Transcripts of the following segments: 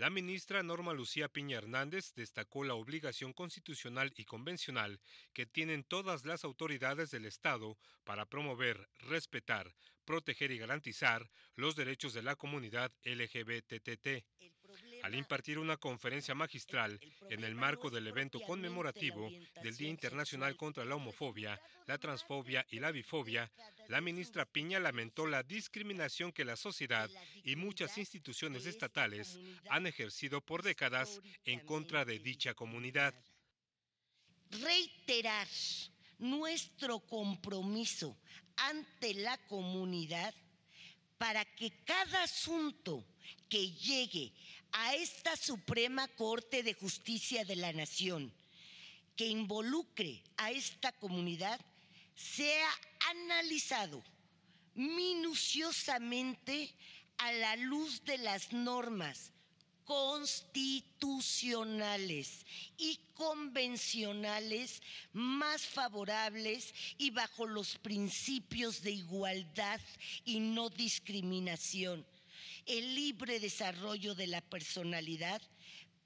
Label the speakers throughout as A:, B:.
A: La ministra Norma Lucía Piña Hernández destacó la obligación constitucional y convencional que tienen todas las autoridades del Estado para promover, respetar, proteger y garantizar los derechos de la comunidad LGBTT al impartir una conferencia magistral en el marco del evento conmemorativo del Día Internacional contra la Homofobia, la Transfobia y la Bifobia, la ministra Piña lamentó la discriminación que la sociedad y muchas instituciones estatales han ejercido por décadas en contra de dicha comunidad.
B: Reiterar nuestro compromiso ante la comunidad para que cada asunto que llegue a esta Suprema Corte de Justicia de la Nación, que involucre a esta comunidad, sea analizado minuciosamente a la luz de las normas constitucionales y convencionales más favorables y bajo los principios de igualdad y no discriminación, el libre desarrollo de la personalidad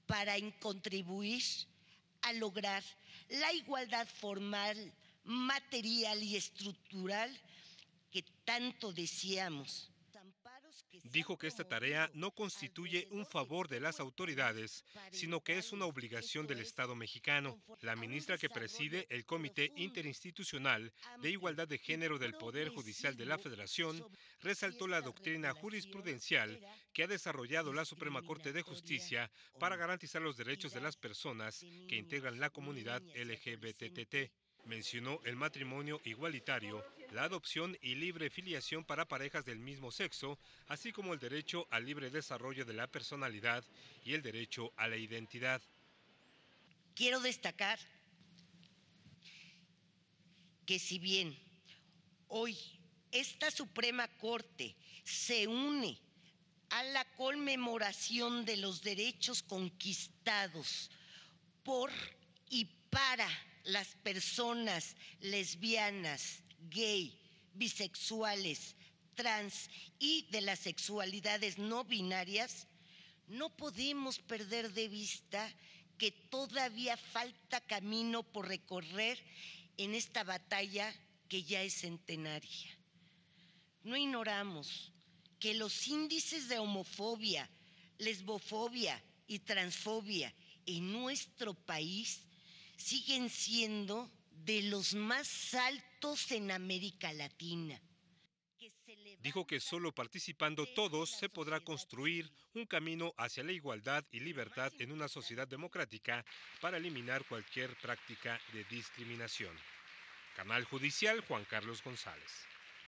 B: para contribuir a lograr la igualdad formal, material y estructural que tanto deseamos
A: dijo que esta tarea no constituye un favor de las autoridades, sino que es una obligación del Estado mexicano. La ministra que preside el Comité Interinstitucional de Igualdad de Género del Poder Judicial de la Federación resaltó la doctrina jurisprudencial que ha desarrollado la Suprema Corte de Justicia para garantizar los derechos de las personas que integran la comunidad LGBTT. Mencionó el matrimonio igualitario, la adopción y libre filiación para parejas del mismo sexo, así como el derecho al libre desarrollo de la personalidad y el derecho a la identidad. Quiero destacar
B: que si bien hoy esta Suprema Corte se une a la conmemoración de los derechos conquistados por y para las personas lesbianas, gay, bisexuales, trans y de las sexualidades no binarias, no podemos perder de vista que todavía falta camino por recorrer en esta batalla que ya es centenaria. No ignoramos que los índices de homofobia, lesbofobia y transfobia en nuestro país siguen siendo de los más altos en América Latina.
A: Dijo que solo participando todos se podrá construir un camino hacia la igualdad y libertad en una sociedad democrática para eliminar cualquier práctica de discriminación. Canal Judicial Juan Carlos González.